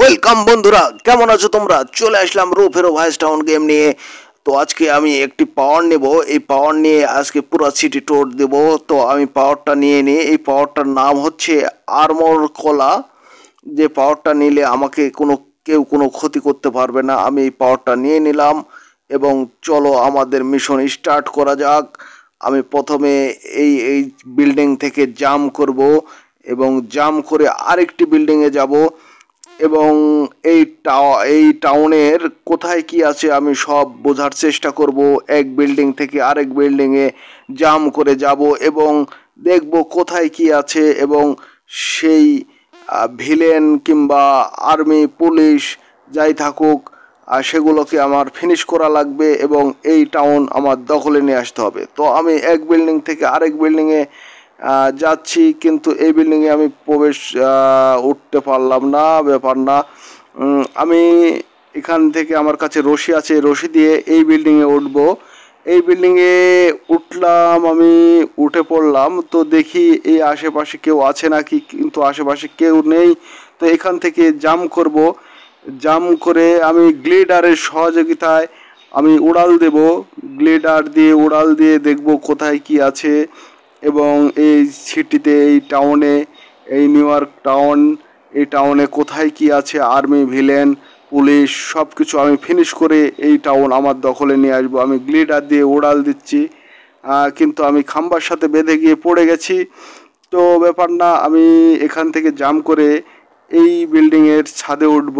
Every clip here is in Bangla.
ওয়েলকাম বন্ধুরা কেমন আছো তোমরা চলে আসলাম Rope Hero Vice Town game নিয়ে তো আজকে আমি একটি পাওয়ার নেব এই পাওয়ার নিয়ে আজকে পুরো সিটি টোর দেব তো আমি পাওয়ারটা নিয়ে নিই এই পাওয়ারটার নাম হচ্ছে আর্মর কলা যে পাওয়ারটা নিলে আমাকে কোনো কেউ কোনো ক্ষতি করতে পারবে না আমি এই পাওয়ারটা নিয়ে নিলাম এবং চলো আমাদের মিশন স্টার্ট করা যাক আমি প্রথমে এই এই বিল্ডিং থেকে জাম করব এবং জাম করে আরেকটি বিল্ডিংয়ে যাব এবং এই এই টাউনের কোথায় কি আছে আমি সব বোঝার চেষ্টা করব এক বিল্ডিং থেকে আরেক বিল্ডিংয়ে জাম করে যাব এবং দেখব কোথায় কি আছে এবং সেই ভিলেন কিংবা আর্মি পুলিশ যাই থাকুক আর সেগুলোকে আমার ফিনিশ করা লাগবে এবং এই টাউন আমার দখলে নিয়ে আসতে হবে তো আমি এক বিল্ডিং থেকে আরেক বিল্ডিংয়ে যাচ্ছি কিন্তু এই বিল্ডিংয়ে আমি প্রবেশ উঠতে পারলাম না ব্যাপার না আমি এখান থেকে আমার কাছে রশি আছে রশি দিয়ে এই বিল্ডিংয়ে উঠব এই বিল্ডিংয়ে উঠলাম আমি উঠে পড়লাম তো দেখি এই আশেপাশে কেউ আছে নাকি কিন্তু আশেপাশে কেউ নেই তো এখান থেকে জাম করব জাম করে আমি গ্লেডারের সহযোগিতায় আমি উড়াল দেব গ্লেডার দিয়ে উড়াল দিয়ে দেখব কোথায় কি আছে এবং এই সিটিতে এই টাউনে এই নিউ ইয়র্ক টাউন এই টাউনে কোথায় কি আছে আর্মি ভিলেন পুলিশ সব কিছু আমি ফিনিশ করে এই টাউন আমার দখলে নিয়ে আসবো আমি গ্লিডার দিয়ে ওড়াল দিচ্ছি কিন্তু আমি খাম্বার সাথে বেঁধে গিয়ে পড়ে গেছি তো ব্যাপার না আমি এখান থেকে জাম করে এই বিল্ডিংয়ের ছাদে উঠব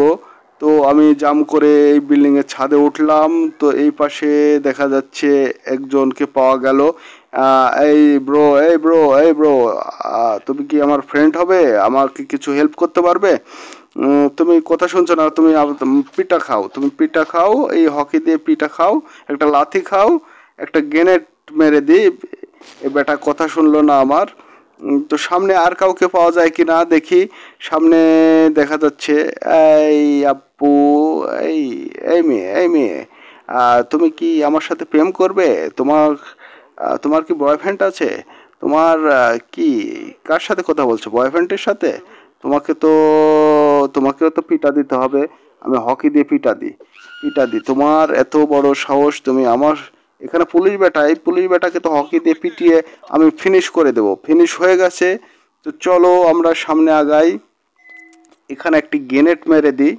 তো আমি জাম করে এই বিল্ডিংয়ের ছাদে উঠলাম তো এই পাশে দেখা যাচ্ছে একজনকে পাওয়া গেল এই ব্রো এই ব্রো এই ব্রো তুমি কি আমার ফ্রেন্ড হবে আমাকে কিছু হেল্প করতে পারবে তুমি কথা শুনছো না তুমি পিঠা খাও তুমি পিঠা খাও এই হকি দিয়ে পিঠা খাও একটা লাথি খাও একটা গ্রেনেড মেরে দিই এ বেটা কথা শুনলো না আমার তো সামনে আর কাউকে পাওয়া যায় কি না দেখি সামনে দেখা যাচ্ছে এই আপু এই এই মেয়ে এই মেয়ে তুমি কি আমার সাথে প্রেম করবে তোমার তোমার কি বয়ফ্রেন্ড আছে তোমার কি কার সাথে কথা বলছো বয়ফ্রেন্ডের সাথে তোমাকে তো তোমাকেও তো পিটা দিতে হবে আমি হকি দিয়ে পিটা দিই পিটা দিই তোমার এত বড় সাহস তুমি আমার এখানে পুলিশ বেটা এই পুলিশ বেটাকে তো হকি দিয়ে পিটিয়ে আমি ফিনিশ করে দেব ফিনিশ হয়ে গেছে তো চলো আমরা সামনে আগাই এখানে একটি গেনেট মেরে দিই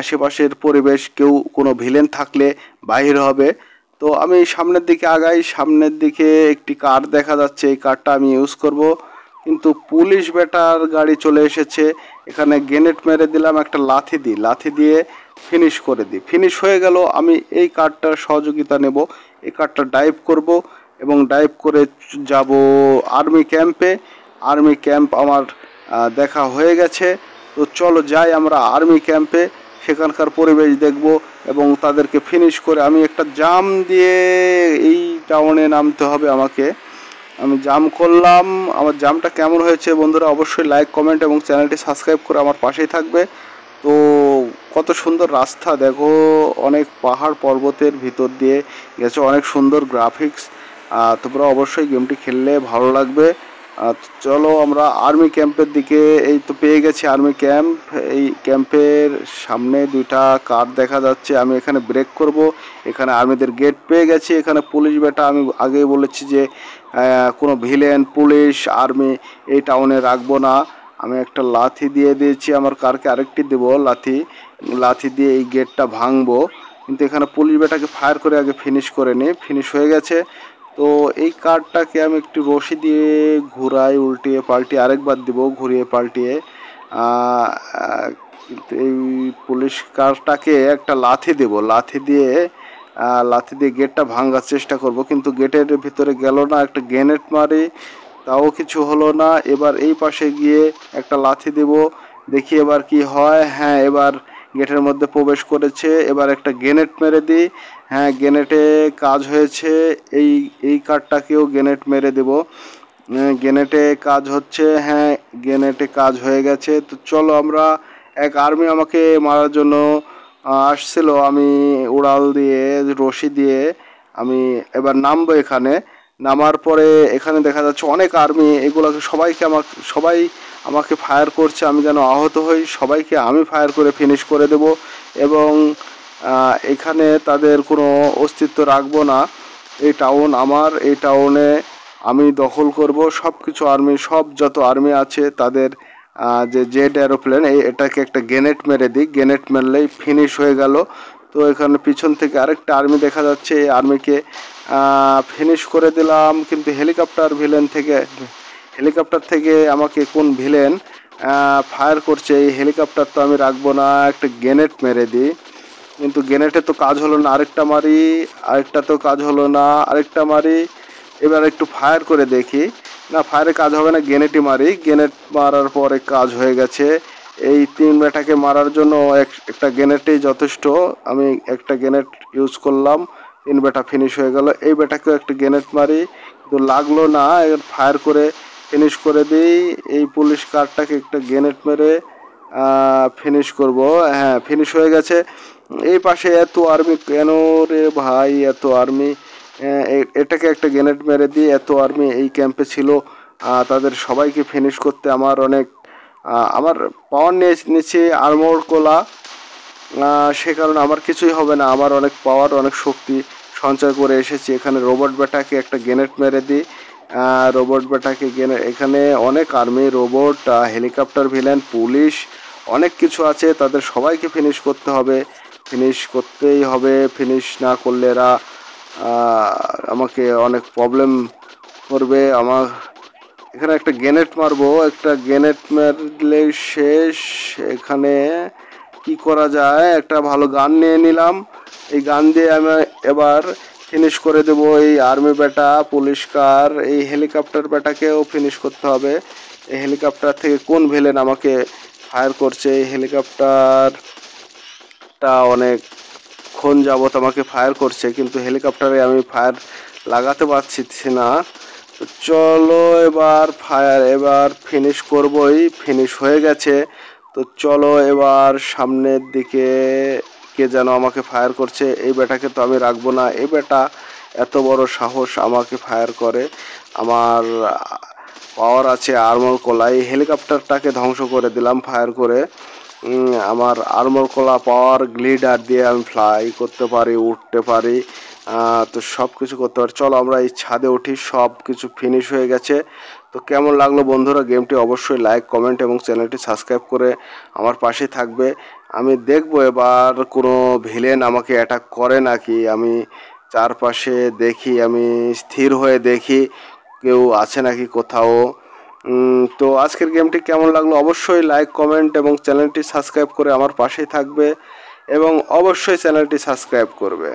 আশেপাশের পরিবেশ কেউ কোনো ভিলেন থাকলে বাহির হবে তো আমি সামনের দিকে আগাই সামনের দিকে একটি কার দেখা যাচ্ছে এই কারটা আমি ইউজ করব কিন্তু পুলিশ ব্যাটার গাড়ি চলে এসেছে এখানে গ্রেনেড মেরে দিলাম একটা লাথি দিই লাথি দিয়ে ফিনিশ করে দিই ফিনিশ হয়ে গেল আমি এই কারটার সহযোগিতা নেব এই কারটা ডাইভ করব এবং ডাইভ করে যাব আর্মি ক্যাম্পে আর্মি ক্যাম্প আমার দেখা হয়ে গেছে তো চলো যাই আমরা আর্মি ক্যাম্পে সেখানকার পরিবেশ দেখব এবং তাদেরকে ফিনিশ করে আমি একটা জাম দিয়ে এই টাউনে নামতে হবে আমাকে আমি জাম করলাম আমার জামটা কেমন হয়েছে বন্ধুরা অবশ্যই লাইক কমেন্ট এবং চ্যানেলটি সাবস্ক্রাইব করে আমার পাশেই থাকবে তো কত সুন্দর রাস্তা দেখো অনেক পাহাড় পর্বতের ভিতর দিয়ে গেছে অনেক সুন্দর গ্রাফিক্স তোমরা অবশ্যই গেমটি খেললে ভালো লাগবে চলো আমরা আর্মি ক্যাম্পের দিকে এই তো পেয়ে গেছি আর্মি ক্যাম্প এই ক্যাম্পের সামনে দুইটা কার দেখা যাচ্ছে আমি এখানে ব্রেক করব এখানে আর্মিদের গেট পেয়ে গেছি এখানে পুলিশ বেটা আমি আগে বলেছি যে কোনো ভিলেন পুলিশ আর্মি এই টাউনে রাখবো না আমি একটা লাথি দিয়ে দিয়েছি আমার কারকে আরেকটি দেবো লাথি লাথি দিয়ে এই গেটটা ভাঙবো কিন্তু এখানে পুলিশ বেটাকে ফায়ার করে আগে ফিনিশ করে নিই ফিনিশ হয়ে গেছে তো এই কার্ডটাকে আমি একটু রশি দিয়ে ঘুরাই উল্টিয়ে পাল্টিয়ে আরেকবার দিব ঘুরিয়ে পাল্টিয়ে কিন্তু এই পুলিশ কার্ডটাকে একটা লাথি দেব লাথি দিয়ে লাথি দিয়ে গেটটা ভাঙার চেষ্টা করব কিন্তু গেটের ভিতরে গেল না একটা গ্রেনেড মারি তাও কিছু হলো না এবার এই পাশে গিয়ে একটা লাথি দেব দেখি এবার কি হয় হ্যাঁ এবার গেটের মধ্যে প্রবেশ করেছে এবার একটা গেনেট মেরে দিই হ্যাঁ গেনেটে কাজ হয়েছে এই এই কার্ডটাকেও গেনেট মেরে দেব হ্যাঁ, গেনেটে কাজ হচ্ছে হ্যাঁ গেনেটে কাজ হয়ে গেছে তো চলো আমরা এক আর্মি আমাকে মারার জন্য আসছিল আমি উড়াল দিয়ে রশি দিয়ে আমি এবার নামবো এখানে নামার পরে এখানে দেখা যাচ্ছে অনেক আর্মি এগুলোকে সবাইকে আমার সবাই আমাকে ফায়ার করছে আমি যেন আহত হই সবাইকে আমি ফায়ার করে ফিনিশ করে দেব এবং এখানে তাদের কোনো অস্তিত্ব রাখবো না এই টাউন আমার এই টাউনে আমি দখল করব সব কিছু আর্মি সব যত আর্মি আছে তাদের যে জেট অ্যারোপ্লেন এই এটাকে একটা গেনেট মেরে দিই গেনেট মেরলেই ফিনিশ হয়ে গেল তো এখানে পিছন থেকে আরেকটা আর্মি দেখা যাচ্ছে এই আর্মিকে ফিনিশ করে দিলাম কিন্তু হেলিকপ্টার ভিলেন থেকে হেলিকপ্টার থেকে আমাকে কোন ভিলেন ফায়ার করছে এই হেলিকপ্টার তো আমি রাখবো না একটা গ্রেনেড মেরে দিই কিন্তু গ্রেনেডে তো কাজ হলো না আরেকটা মারি আরেকটা তো কাজ হলো না আরেকটা মারি এবার একটু ফায়ার করে দেখি না ফায়ারে কাজ হবে না গ্রেনেডই মারি গ্রেনেড মারার পরে কাজ হয়ে গেছে এই তিন বেটাকে মারার জন্য এক একটা গ্রেনেডেই যথেষ্ট আমি একটা গ্রেনেড ইউজ করলাম তিন বেটা ফিনিশ হয়ে গেল এই বেটাকেও একটা গ্রেনেড মারি কিন্তু লাগলো না ফায়ার করে ফিনিশ করে দিই এই পুলিশ কার্ডটাকে একটা গ্রেনেড মেরে ফিনিশ করব হ্যাঁ ফিনিশ হয়ে গেছে এই পাশে এত আর্মি কেন রে ভাই এত আর্মি এটাকে একটা গ্রেনেড মেরে দিই এত আর্মি এই ক্যাম্পে ছিল তাদের সবাইকে ফিনিশ করতে আমার অনেক আমার পাওয়ার নিয়ে নিচে আর্মোর কোলা সে কারণে আমার কিছুই হবে না আমার অনেক পাওয়ার অনেক শক্তি সঞ্চয় করে এসেছি এখানে রোবট ব্যাটাকে একটা গ্রেনেড মেরে দিই রোবট বেটাকে এখানে অনেক army robot helicopter villain police অনেক কিছু আছে তাদের সবাইকে ফিনিশ করতে হবে ফিনিশ করতেই হবে ফিনিশ না করলে এরা আমাকে অনেক প্রবলেম করবে আমার এখানে একটা গেনেট মারবো একটা গেনেট মারলে শেষ এখানে কি করা যায় একটা ভালো গান নিয়ে নিলাম এই গান দিয়ে আমি এবার ফিনিশ করে দেব এই আর্মি ব্যাটা পুলিশ কার এই হেলিকপ্টার ব্যাটাকেও ফিনিশ করতে হবে এই হেলিকপ্টার থেকে কোন ভেলেন আমাকে ফায়ার করছে এই হেলিকপ্টারটা অনেক ক্ষণ যাবৎ আমাকে ফায়ার করছে কিন্তু হেলিকপ্টারে আমি ফায়ার লাগাতে পারছি না চলো এবার ফায়ার এবার ফিনিশ করবই ফিনিশ হয়ে গেছে তো চলো এবার সামনের দিকে কে যেন আমাকে ফায়ার করছে এই বেটাকে তো আমি রাখবো না এই বেটা এত বড় সাহস আমাকে ফায়ার করে আমার পাওয়ার আছে আর্মর কলা এই হেলিকপ্টারটাকে ধ্বংস করে দিলাম ফায়ার করে আমার আর্মর কলা পাওয়ার গ্লিডার দিয়ে আমি ফ্লাই করতে পারি উঠতে পারি তো সব কিছু করতে পারি চলো আমরা এই ছাদে উঠি সব কিছু ফিনিশ হয়ে গেছে তো কেমন লাগলো বন্ধুরা গেমটি অবশ্যই লাইক কমেন্ট এবং চ্যানেলটি সাবস্ক্রাইব করে আমার পাশে থাকবে আমি দেখবো এবার কোনো ভিলেন আমাকে অ্যাটাক করে নাকি আমি চারপাশে দেখি আমি স্থির হয়ে দেখি কেউ আছে নাকি কোথাও তো আজকের গেমটি কেমন লাগলো অবশ্যই লাইক কমেন্ট এবং চ্যানেলটি সাবস্ক্রাইব করে আমার পাশেই থাকবে এবং অবশ্যই চ্যানেলটি সাবস্ক্রাইব করবে